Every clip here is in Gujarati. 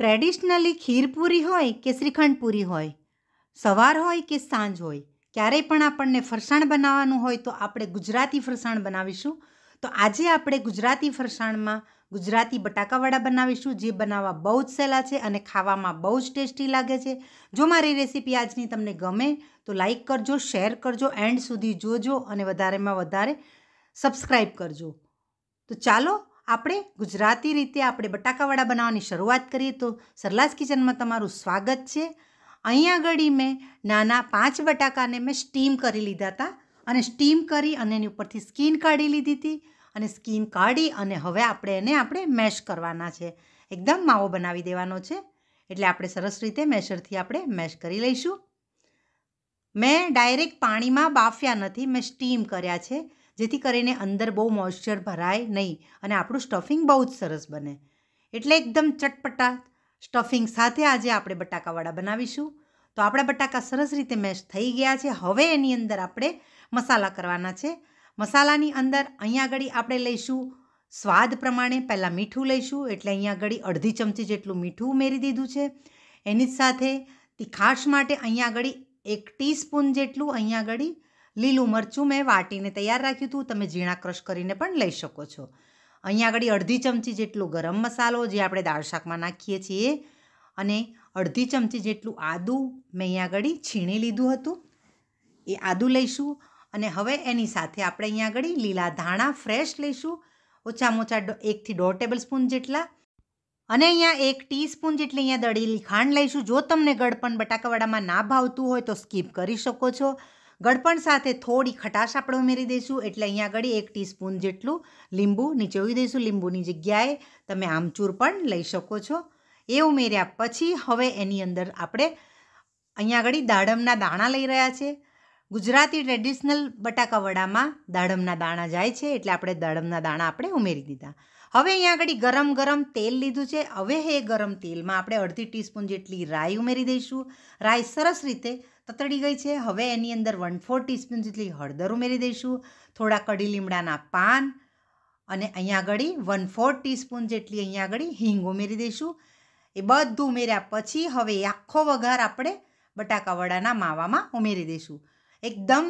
ટ્રેડિશનલી ખીરપુરી હોય કે શ્રીખંડપૂરી હોય સવાર હોય કે સાંજ હોય ક્યારેય પણ આપણને ફરસાણ બનાવવાનું હોય તો આપણે ગુજરાતી ફરસાણ બનાવીશું તો આજે આપણે ગુજરાતી ફરસાણમાં ગુજરાતી બટાકાવડા બનાવીશું જે બનાવવા બહુ જ સહેલા છે અને ખાવામાં બહુ જ ટેસ્ટી લાગે છે જો મારી રેસીપી આજની તમને ગમે તો લાઇક કરજો શેર કરજો એન્ડ સુધી જોજો અને વધારેમાં વધારે સબસ્ક્રાઈબ કરજો તો ચાલો આપણે ગુજરાતી રીતે આપણે બટાકાવડા બનાવવાની શરૂઆત કરીએ તો સરલાસ કિચનમાં તમારું સ્વાગત છે અહીંયા આગળ મેં નાના પાંચ બટાકાને મેં સ્ટીમ કરી લીધા હતા અને સ્ટીમ કરી અને એની ઉપરથી સ્કીન કાઢી લીધી હતી અને સ્કીન કાઢી અને હવે આપણે એને આપણે મેશ કરવાના છે એકદમ માવો બનાવી દેવાનો છે એટલે આપણે સરસ રીતે મેશરથી આપણે મેશ કરી લઈશું મેં ડાયરેક્ટ પાણીમાં બાફ્યા નથી મેં સ્ટીમ કર્યા છે જેથી કરીને અંદર બહુ મોઇશ્ચર ભરાય નહીં અને આપણું સ્ટફિંગ બહુ જ સરસ બને એટલે એકદમ ચટપટા સ્ટફિંગ સાથે આજે આપણે બટાકાવાળા બનાવીશું તો આપણા બટાકા સરસ રીતે મેશ થઈ ગયા છે હવે એની અંદર આપણે મસાલા કરવાના છે મસાલાની અંદર અહીંયા આગળ આપણે લઈશું સ્વાદ પ્રમાણે પહેલાં મીઠું લઈશું એટલે અહીંયા આગળ અડધી ચમચી જેટલું મીઠું ઉમેરી દીધું છે એની જ સાથે તીખાશ માટે અહીંયા આગળ એક ટીસ્પૂન જેટલું અહીંયા આગળ લીલું મરચું મેં વાટીને તૈયાર રાખ્યું હતું તમે ઝીણા ક્રશ કરીને પણ લઈ શકો છો અહીંયા આગળ અડધી ચમચી જેટલો ગરમ મસાલો જે આપણે દાળ શાકમાં નાખીએ છીએ અને અડધી ચમચી જેટલું આદું મેં અહીંયા આગળ છીણી લીધું હતું એ આદું લઈશું અને હવે એની સાથે આપણે અહીંયા આગળ લીલા ધાણા ફ્રેશ લઈશું ઓછામાં ઓછા એકથી દોઢ ટેબલ સ્પૂન જેટલા અને અહીંયા એક ટીસ્પૂન જેટલી અહીંયા દળેલી ખાંડ લઈશું જો તમને ગળપણ બટાકાવાડામાં ના ભાવતું હોય તો સ્કીપ કરી શકો છો ગળપણ સાથે થોડી ખટાશ આપણે ઉમેરી દઈશું એટલે અહીંયા આગળ એક ટીસ્પૂન જેટલું લીંબુ નીચોવી દઈશું લીંબુની જગ્યાએ તમે આમચૂર પણ લઈ શકો છો એ ઉમેર્યા પછી હવે એની અંદર આપણે અહીંયા આગળ દાડમના દાણા લઈ રહ્યા છે ગુજરાતી ટ્રેડિશનલ બટાકા વડામાં દાડમના દાણા જાય છે એટલે આપણે દાડમના દાણા આપણે ઉમેરી દીધા હવે અહીંયા આગળ ગરમ ગરમ તેલ લીધું છે હવે એ ગરમ તેલમાં આપણે અડધી ટીસ્પૂન જેટલી રાઈ ઉમેરી દઈશું રાઈ સરસ રીતે તતડી ગઈ છે હવે એની અંદર વન ફોર ટીસ્પૂન જેટલી હળદર ઉમેરી દઈશું થોડા કઢી લીમડાના પાન અને અહીંયા આગળ વન ફોર ટીસ્પૂન જેટલી અહીંયા આગળ હિંગ ઉમેરી દઈશું એ બધું ઉમેર્યા પછી હવે આખો વઘાર આપણે બટાકાવડાના માવામાં ઉમેરી દઈશું એકદમ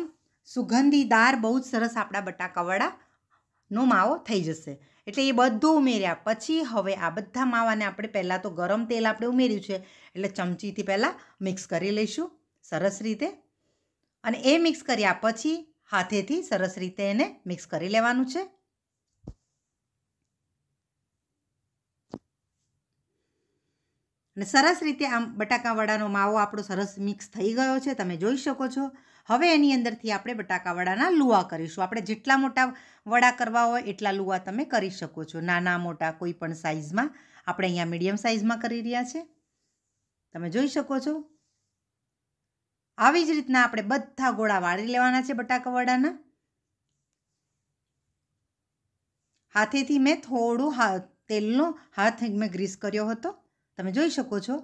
સુગંધીદાર બહુ જ સરસ આપણા બટાકાવડાનો માવો થઈ જશે એટલે એ બધું ઉમેર્યા પછી હવે આ બધા માવાને આપણે પહેલાં તો ગરમ તેલ આપણે ઉમેર્યું છે એટલે ચમચીથી પહેલાં મિક્સ કરી લઈશું સરસ રીતે અને એ મિક્સ કર્યા પછી હાથેથી સરસ રીતે એને મિક્સ કરી લેવાનું છે અને સરસ રીતે આમ બટાકાવડાનો માવો આપણો સરસ મિક્સ થઈ ગયો છે તમે જોઈ શકો છો હવે એની અંદરથી આપણે બટાકાવડાના લુવા કરીશું આપણે જેટલા મોટા વડા કરવા હોય એટલા લુવા તમે કરી શકો છો નાના મોટા કોઈ પણ સાઇઝમાં આપણે અહીંયા મીડિયમ સાઇઝમાં કરી રહ્યા છે તમે જોઈ શકો છો આવી જ રીતના આપણે બધા ગોળા વાળી લેવાના છે બટાકા હાથેથી મેં થોડું હા તેલનો હાથ મેં ગ્રીસ કર્યો હતો તમે જોઈ શકો છો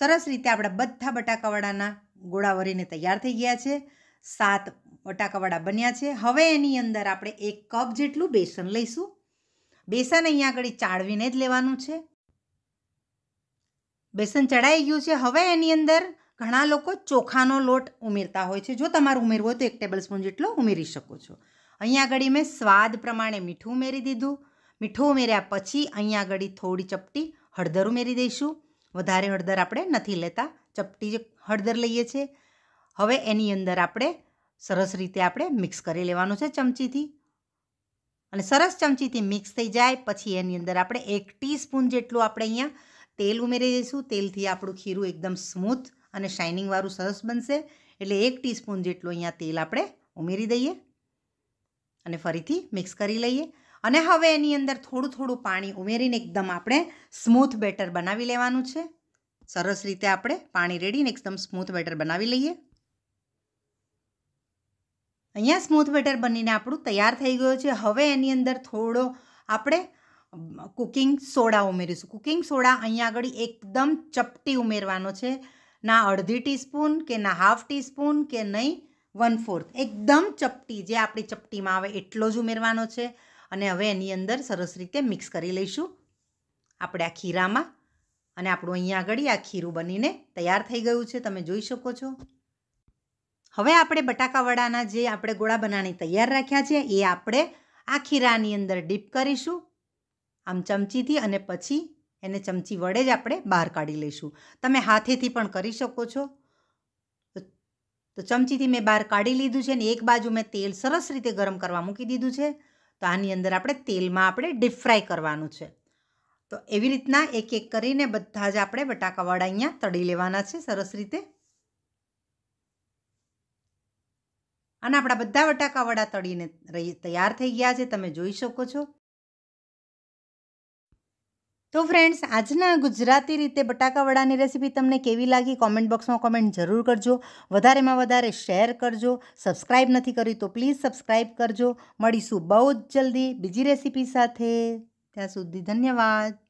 સરસ રીતે આપણા બધા બટાકાવાડાના ગોળા વરીને તૈયાર થઈ ગયા છે સાત બટાકાવાડા બન્યા છે હવે એની અંદર આપણે એક કપ જેટલું બેસન લઈશું બેસન અહીંયા આગળ ચાળવીને જ લેવાનું છે બેસન ચડાઈ ગયું છે હવે એની અંદર ઘણા લોકો ચોખાનો લોટ ઉમેરતા હોય છે જો તમારે ઉમેરવો હોય તો એક ટેબલ સ્પૂન જેટલો ઉમેરી શકો છો અહીંયા આગળ મેં સ્વાદ પ્રમાણે મીઠું ઉમેરી દીધું મીઠું ઉમેર્યા પછી અહીંયા આગળ થોડી ચપટી હળદર ઉમેરી દઈશું વધારે હળદર આપણે નથી લેતા ચપટી જે હળદર લઈએ છીએ હવે એની અંદર આપણે સરસ રીતે આપણે મિક્સ કરી લેવાનું છે ચમચીથી અને સરસ ચમચીથી મિક્સ થઈ જાય પછી એની અંદર આપણે એક ટીસ્પૂન જેટલું આપણે અહીંયા તેલ ઉમેરી દઈશું તેલથી આપણું ખીરું એકદમ સ્મૂથ અને શાઇનિંગવાળું સરસ બનશે એટલે એક ટીસ્પૂન જેટલું અહીંયા તેલ આપણે ઉમેરી દઈએ અને ફરીથી મિક્સ કરી લઈએ અને હવે એની અંદર થોડું થોડું પાણી ઉમેરીને એકદમ આપણે સ્મૂથ બેટર બનાવી લેવાનું છે સરસ રીતે આપણે પાણી રેડીને એકદમ સ્મૂથ બેટર બનાવી લઈએ અહીંયા સ્મૂથ બેટર બનીને આપણું તૈયાર થઈ ગયું છે હવે એની અંદર થોડો આપણે કુકિંગ સોડા ઉમેરીશું કુકિંગ સોડા અહીંયા આગળ એકદમ ચપટી ઉમેરવાનો છે ના અડધી ટીસ્પૂન કે ના હાફ ટીસ્પૂન કે નહીં વન ફોર્થ એકદમ ચપટી જે આપણી ચપટીમાં આવે એટલો જ ઉમેરવાનો છે અને હવે એની અંદર સરસ રીતે મિક્સ કરી લઈશું આપણે આ ખીરામાં અને આપણું અહીંયા આગળ આ ખીરું બનીને તૈયાર થઈ ગયું છે તમે જોઈ શકો છો હવે આપણે બટાકાવડાના જે આપણે ગોળા બનાવી તૈયાર રાખ્યા છે એ આપણે આ ખીરાની અંદર ડીપ કરીશું આમ ચમચીથી અને પછી એને ચમચી વડે જ આપણે બહાર કાઢી લઈશું તમે હાથેથી પણ કરી શકો છો તો ચમચીથી મેં બહાર કાઢી લીધું છે ને એક બાજુ મેં તેલ સરસ રીતે ગરમ કરવા મૂકી દીધું છે તો આની અંદર આપણે તેલમાં આપણે ડીપ ફ્રાય કરવાનું છે તો એવી રીતના એક એક કરીને બધા જ આપણે બટાકા વડા અહીંયા તળી લેવાના છે સરસ રીતે અને આપણા બધા વટાકા વડા તળીને તૈયાર થઈ ગયા છે તમે જોઈ શકો છો તો ફ્રેન્ડ્સ આજના ગુજરાતી રીતે બટાકાવડાની રેસીપી તમને કેવી લાગી કોમેન્ટ બોક્સમાં કોમેન્ટ જરૂર કરજો વધારેમાં વધારે શેર કરજો સબસ્ક્રાઈબ નથી કરી તો પ્લીઝ સબસ્ક્રાઈબ કરજો મળીશું બહુ જ જલ્દી બીજી રેસીપી સાથે ત્યાં સુધી ધન્યવાદ